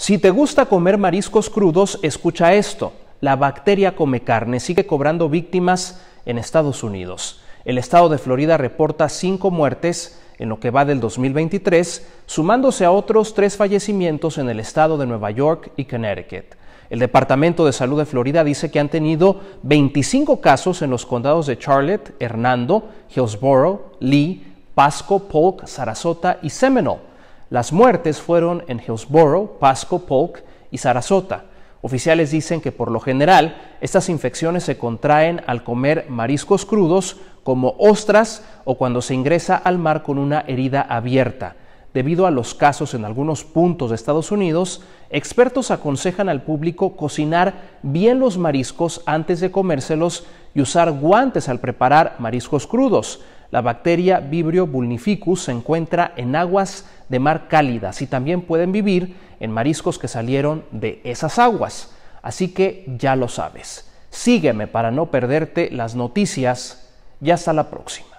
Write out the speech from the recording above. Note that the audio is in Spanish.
Si te gusta comer mariscos crudos, escucha esto. La bacteria come carne sigue cobrando víctimas en Estados Unidos. El estado de Florida reporta cinco muertes en lo que va del 2023, sumándose a otros tres fallecimientos en el estado de Nueva York y Connecticut. El Departamento de Salud de Florida dice que han tenido 25 casos en los condados de Charlotte, Hernando, Hillsborough, Lee, Pasco, Polk, Sarasota y Seminole las muertes fueron en Hillsborough, Pasco, Polk y Sarasota. Oficiales dicen que por lo general estas infecciones se contraen al comer mariscos crudos como ostras o cuando se ingresa al mar con una herida abierta debido a los casos en algunos puntos de Estados Unidos, expertos aconsejan al público cocinar bien los mariscos antes de comérselos y usar guantes al preparar mariscos crudos. La bacteria Vibrio vulnificus se encuentra en aguas de mar cálidas y también pueden vivir en mariscos que salieron de esas aguas. Así que ya lo sabes. Sígueme para no perderte las noticias y hasta la próxima.